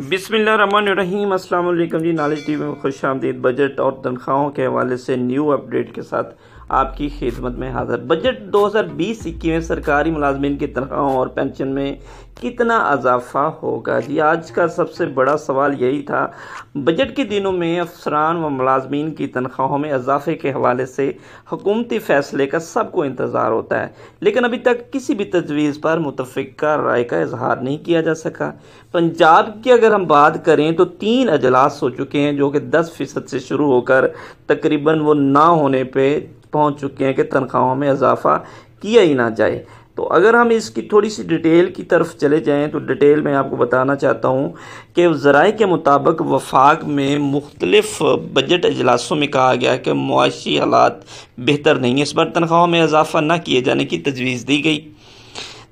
अस्सलाम वालेकुम जी knowledge TV में खुश आमदीद बजट और तनख्वाहों के हवाले से न्यू अपडेट के साथ आपकी खिदमत में हाजिर बजट 2020-21 में सरकारी मुलाजमन की तनख्वाहों और पेंशन में कितना अजाफा होगा जी आज का सबसे बड़ा सवाल यही था बजट के दिनों में अफसरान व मुलाजमीन की तनख्वाहों में इजाफे के हवाले से हुकूमती फैसले का सबको इंतज़ार होता है लेकिन अभी तक किसी भी तजवीज़ पर मुतफ़ा राय का इजहार नहीं किया जा सका पंजाब की अगर हम बात करें तो तीन अजलास हो चुके हैं जो कि दस फ़ीसद से शुरू होकर तकरीबन वो ना होने पर पहुंच चुके हैं कि तनख्वाहों में इजाफा किया ही ना जाए तो अगर हम इसकी थोड़ी सी डिटेल की तरफ चले जाएँ तो डिटेल में आपको बताना चाहता हूँ कि ज़राए के मुताबिक वफाक में मुख्तलफ़ बजट अजलासों में कहा गया कि मुआशी हालात बेहतर नहीं है इस बार तनख्वाहों में इजाफा ना किए जाने की तजवीज़ दी गई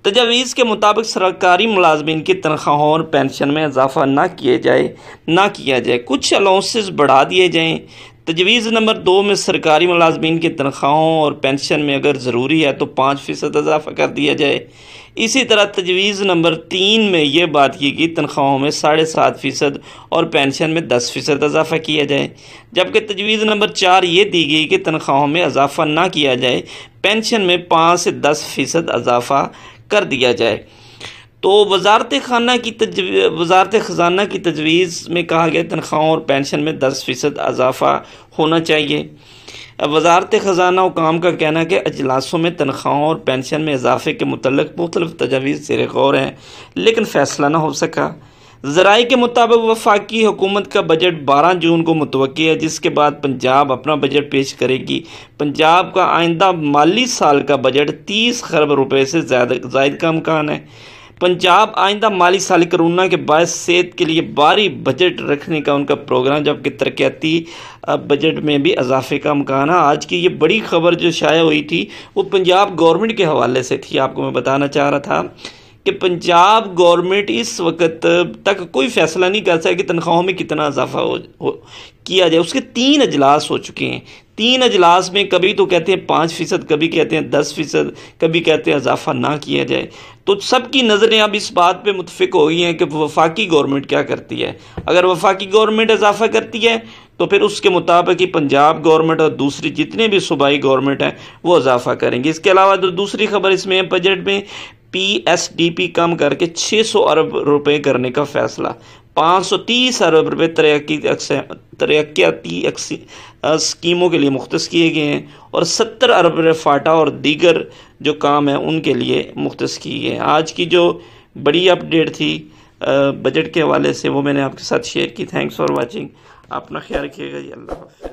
तजावीज़ के मुताबिक सरकारी मुलाजमन की तनख्वाहों और पेंशन में इजाफा ना किए जाए ना किया जाए कुछ अलाउंसेस बढ़ा दिए जाएँ तजवीज़ नंबर दो में सरकारी मुलाजमन की तनख्वाहों और पेंशन में अगर ज़रूरी है तो पाँच फ़ीसद इजाफा कर दिया जाए इसी तरह तजवीज़ नंबर तीन में यह बात की गई तनख्वाहों में साढ़े सात फ़ीसद और पेंशन में दस फ़ीसद इजाफा किया जाए जबकि तजवीज़ नंबर चार ये दी गई कि तनख्वाहों में इजाफा ना किया जाए पेंशन में पाँच से दस फ़ीसद इजाफा कर दिया जाए तो वजारत खाना की वजारत ख़जाना की तजवीज़ में कहा गया तनख्वाहों और पेंशन में दस फ़ीसद अजाफा होना चाहिए अब वजारत ख़जाना काम का कहना कि अजलासों में तनख्वाहों और पेंशन में इजाफे के मतलब मुख्तलिफ तजावीज़ जेर गौर हैं लेकिन फ़ैसला ना हो सका जराए के मुताबिक वफाकी हुकूमत का बजट 12 जून को मुतव है जिसके बाद पंजाब अपना बजट पेश करेगी पंजाब का आइंदा माली साल का बजट 30 खरब रुपए से ज़्यादा जायद का अमकान है पंजाब आइंदा माली साल करोना के बायस सेहत के लिए भारी बजट रखने का उनका प्रोग्राम जबकि तरक्याती बजट में भी इजाफे का अमकान है आज की ये बड़ी खबर जो शाया हुई थी वो पंजाब गवर्नमेंट के हवाले से थी आपको मैं बताना चाह रहा था कि पंजाब गवर्नमेंट इस वक्त तक कोई फैसला नहीं कर सकता कि तनख्वाहों में कितना इजाफा हो, हो किया जाए उसके तीन अजलास हो चुके हैं तीन अजलास में कभी तो कहते हैं पाँच फ़ीसद कभी कहते हैं दस फ़ीसद कभी कहते हैं इजाफा ना किया जाए तो सबकी नज़रें अब इस बात पे मुतफिक हो गई हैं कि वफाकी गवर्नमेंट क्या करती है अगर वफाकी गवर्नमेंट इजाफा करती है तो फिर उसके मुताबिक ही पंजाब गवर्नमेंट और दूसरी जितने भी सूबाई गवर्नमेंट हैं वो इजाफा करेंगे इसके अलावा जो दूसरी खबर इसमें बजट में पीएसडीपी कम करके 600 अरब रुपए करने का फैसला 530 अरब रुपए तरक्की तरक्याती स्कीमों के लिए मुख्त किए गए हैं और 70 अरब रुपये फाटा और दीगर जो काम हैं उनके लिए मुख्त किए गए हैं आज की जो बड़ी अपडेट थी बजट के हवाले से वो मैंने आपके साथ शेयर की थैंक्स फॉर वाचिंग अपना ख्याल रखिएगा जी अल्लाह हाफि